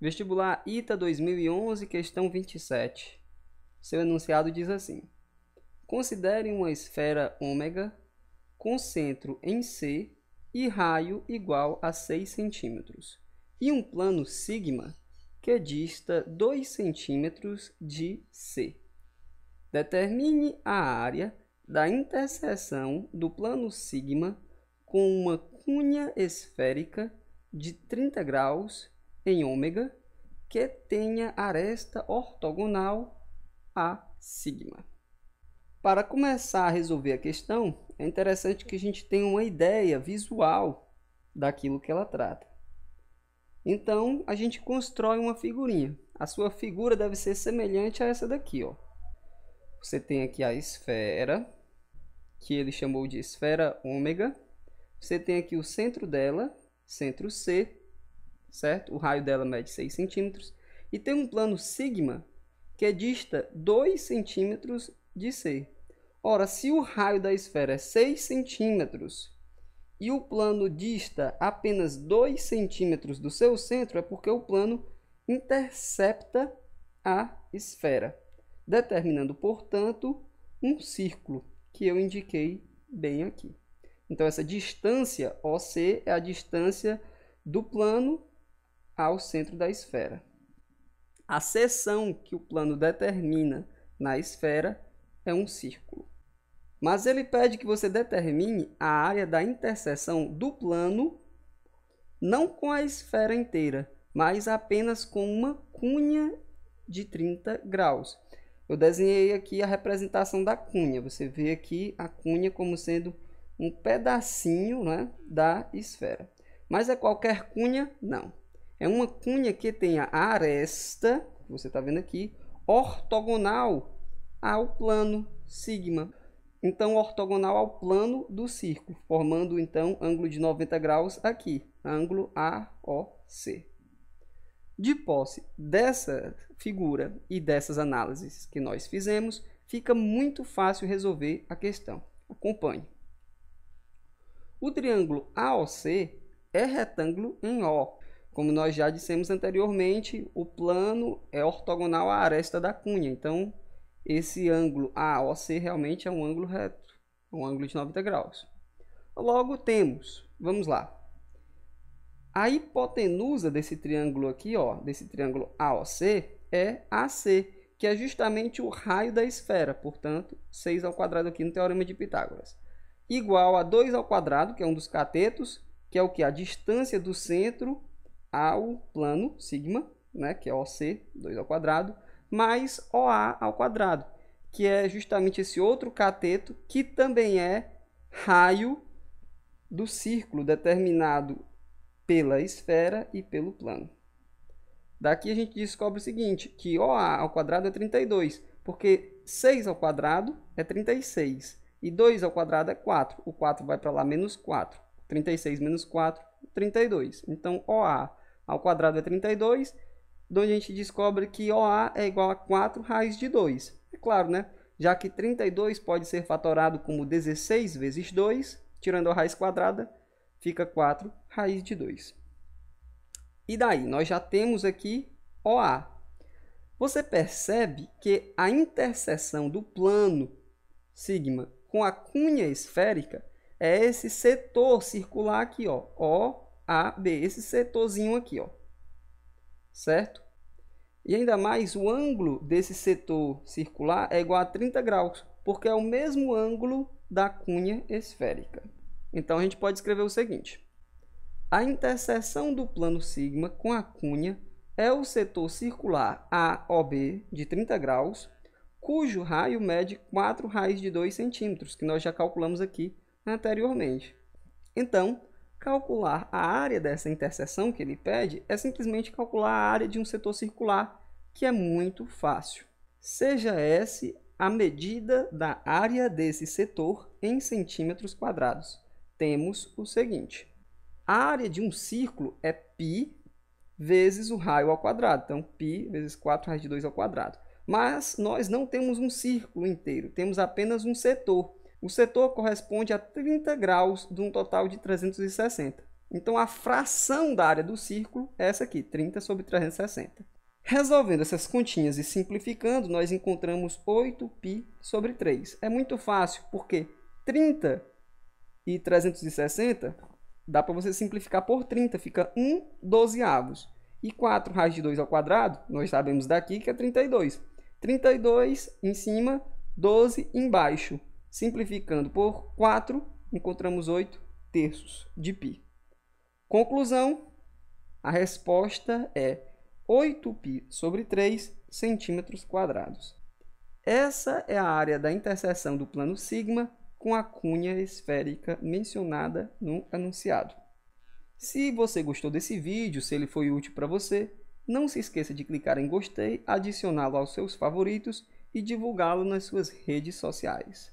Vestibular ITA 2011, questão 27. Seu enunciado diz assim: Considere uma esfera ômega com centro em C e raio igual a 6 centímetros e um plano sigma que dista 2 centímetros de C. Determine a área da interseção do plano sigma com uma cunha esférica de 30 graus em ômega que tenha aresta ortogonal a sigma. Para começar a resolver a questão, é interessante que a gente tenha uma ideia visual daquilo que ela trata. Então, a gente constrói uma figurinha. A sua figura deve ser semelhante a essa daqui. Ó. Você tem aqui a esfera, que ele chamou de esfera ômega. Você tem aqui o centro dela, centro C, certo? O raio dela mede 6 centímetros. E tem um plano sigma que é dista 2 centímetros de C. Ora, se o raio da esfera é 6 centímetros e o plano dista apenas 2 centímetros do seu centro, é porque o plano intercepta a esfera, determinando, portanto, um círculo que eu indiquei bem aqui. Então, essa distância OC é a distância do plano ao centro da esfera. A seção que o plano determina na esfera é um círculo. Mas ele pede que você determine a área da interseção do plano não com a esfera inteira, mas apenas com uma cunha de 30 graus. Eu desenhei aqui a representação da cunha. Você vê aqui a cunha como sendo um pedacinho né, da esfera. Mas é qualquer cunha? Não. É uma cunha que tenha aresta, que você está vendo aqui, ortogonal ao plano sigma. Então, ortogonal ao plano do círculo, formando então ângulo de 90 graus aqui, ângulo AOC. De posse dessa figura e dessas análises que nós fizemos, fica muito fácil resolver a questão. Acompanhe. O triângulo AOC é retângulo em O, como nós já dissemos anteriormente, o plano é ortogonal à aresta da cunha. Então, esse ângulo AOC realmente é um ângulo reto, é um ângulo de 90 graus. Logo temos, vamos lá, a hipotenusa desse triângulo aqui, ó, desse triângulo AOC, é AC, que é justamente o raio da esfera, portanto, 6 ao quadrado aqui no Teorema de Pitágoras. Igual a 2 ao quadrado, que é um dos catetos, que é o que? A distância do centro ao plano sigma, né, que é OC, 2 ao quadrado, mais OA ao quadrado, que é justamente esse outro cateto que também é raio do círculo determinado pela esfera e pelo plano. Daqui a gente descobre o seguinte, que OA ao quadrado é 32, porque 6 ao quadrado é 36 e 2 ao quadrado é 4. O 4 vai para lá menos 4. 36 menos 4, 32. Então, OA ao quadrado é 32, onde a gente descobre que OA é igual a 4 raiz de 2. É claro, né? Já que 32 pode ser fatorado como 16 vezes 2, tirando a raiz quadrada, fica 4 raiz de 2. E daí, nós já temos aqui OA. Você percebe que a interseção do plano sigma com a cunha esférica é esse setor circular aqui, ó, O a, B, esse setorzinho aqui, ó. Certo? E ainda mais, o ângulo desse setor circular é igual a 30 graus, porque é o mesmo ângulo da cunha esférica. Então, a gente pode escrever o seguinte. A interseção do plano sigma com a cunha é o setor circular AOB de 30 graus, cujo raio mede 4 raiz de 2 centímetros, que nós já calculamos aqui anteriormente. Então, Calcular a área dessa interseção que ele pede é simplesmente calcular a área de um setor circular, que é muito fácil. Seja S a medida da área desse setor em centímetros quadrados. Temos o seguinte. A área de um círculo é π vezes o raio ao quadrado. Então, π vezes 4 raiz de 2 ao quadrado. Mas nós não temos um círculo inteiro, temos apenas um setor. O setor corresponde a 30 graus de um total de 360. Então a fração da área do círculo é essa aqui, 30 sobre 360. Resolvendo essas continhas e simplificando, nós encontramos 8π sobre 3. É muito fácil, porque 30 e 360 dá para você simplificar por 30, fica 1 dozeavos. E 4 raiz de 2 ao quadrado, nós sabemos daqui que é 32. 32 em cima, 12 embaixo. Simplificando por 4, encontramos 8 terços de π. Conclusão, a resposta é 8π sobre 3 centímetros quadrados. Essa é a área da interseção do plano sigma com a cunha esférica mencionada no anunciado. Se você gostou desse vídeo, se ele foi útil para você, não se esqueça de clicar em gostei, adicioná-lo aos seus favoritos e divulgá-lo nas suas redes sociais.